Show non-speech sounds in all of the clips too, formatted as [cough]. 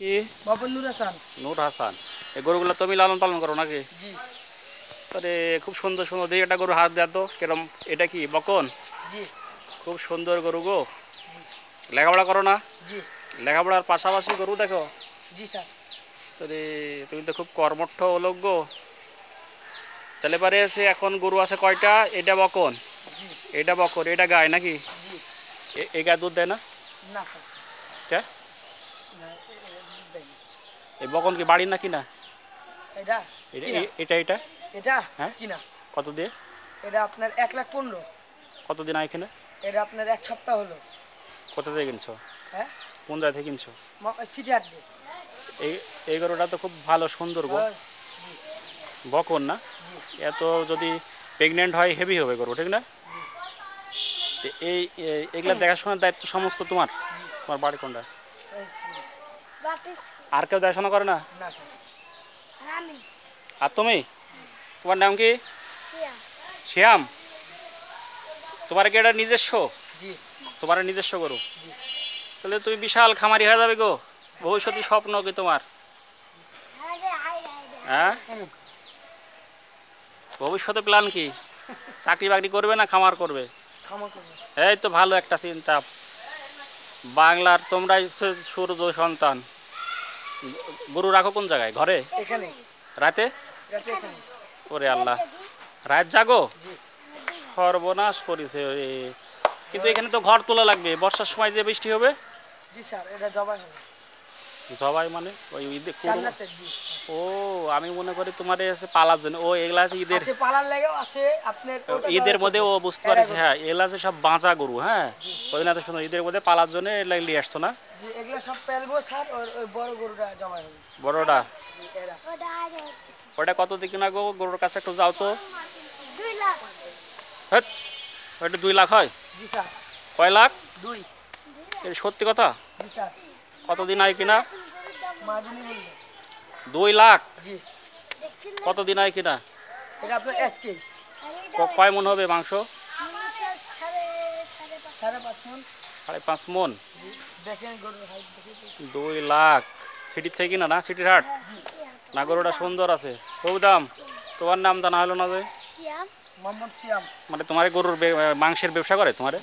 কি নূর হাসান নূর হাসান এই গরুগুলো তুমি লালন পালন করো নাকি আরে খুব সুন্দর সুন্দর দেখি একটা গরু হাত দেয় তো কিরম এটা কি বকন খুব সুন্দর গরু গো লেখাপড়া করো না লেখাপড়ার পাশাপাশি গরু দেখো জি স্যার আরে তুমি তো খুব কর্মঠ লোক গো তাহলে পারে সে এখন গরু আছে কয়টা এটা বকন এটা বকর এটা গায় নাকি এই গায়ে দুধ দেয় না না স্যার এই বকন কি বাড়ির না কিনা এটা এটা এটা হ্যাঁ কিনা কত দিয়ে এটা আপনার এক লাখ পনেরো কত দিন এখানে এটা আপনার এক সপ্তাহ হলো কোথা থেকে কিনছো হ্যাঁ কোন জায়গা থেকে কিনছো সিটি হাট এই এই গরুটা তো খুব ভালো সুন্দর গো বকন না এত যদি প্রেগনেন্ট হয় হেভি হবে গরু ঠিক না এই এইগুলো দেখাশোনার দায়িত্ব সমস্ত তোমার তোমার বাড়ি কোনটা আর কেউ দেখাশোনা করে না আর তুমি তোমার নাম কি শ্যাম তোমার কি এটা নিজস্ব তোমার নিজস্ব গরু তাহলে তুমি বিশাল খামারি হয়ে যাবে গো ভবিষ্যতে স্বপ্ন কি তোমার হ্যাঁ, হ্যাঁ? ভবিষ্যতে প্ল্যান কি [laughs] চাকরি বাকরি করবে না খামার করবে এই তো ভালো একটা চিন্তা বাংলার তোমরাই সূর্য সন্তান গরু রাখো কোন জায়গায় ঘরে রাতে ওরে আল্লাহ রাত জাগো সর্বনাশ করেছে কিন্তু এখানে তো ঘর তোলা লাগবে বর্ষার সময় যে বৃষ্টি হবে জবাই হবে জবাই মানে ওই ও আমি মনে করি তোমার এসে পালার জন্য ও এগুলা আছে ঈদের পালার লাগেও আছে আপনার ঈদের মধ্যে ও বুঝতে পারছে হ্যাঁ, হ্যাঁ এগুলা আছে সব বাঁচা গরু হ্যাঁ ওই না তো ঈদের মধ্যে পালার জন্য এগুলা নিয়ে আসছো না এগুলা সব পেলবো স্যার ওই বড় গরুটা জমা হবে বড়টা ওটা কত দিকে না গো গরুর কাছে একটু যাও তো দুই লাখ হ্যাঁ ওটা দুই লাখ হয় জি স্যার কয় লাখ দুই সত্যি কথা জি স্যার কতদিন আয় কিনা দুই লাখ কত দিন হয় কিনা কয় মন হবে মাংস সাড়ে পাঁচ মন দুই লাখ সিটির থেকে না না সিটির হাট না গরুটা সুন্দর আছে খুব দাম তোমার নাম জানা হলো না যে মানে তোমার গরুর মাংসের ব্যবসা করে তোমার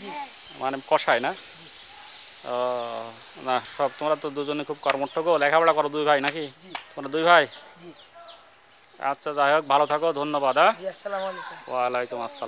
মানে কষায় না না সব তোমরা তো দুজনে খুব কর্মঠক লেখাপড়া করো দুই ভাই নাকি তোমরা দুই ভাই আচ্ছা যাই হোক ভালো থাকো ধন্যবাদ হ্যাঁ ওয়ালাইকুম আসসালাম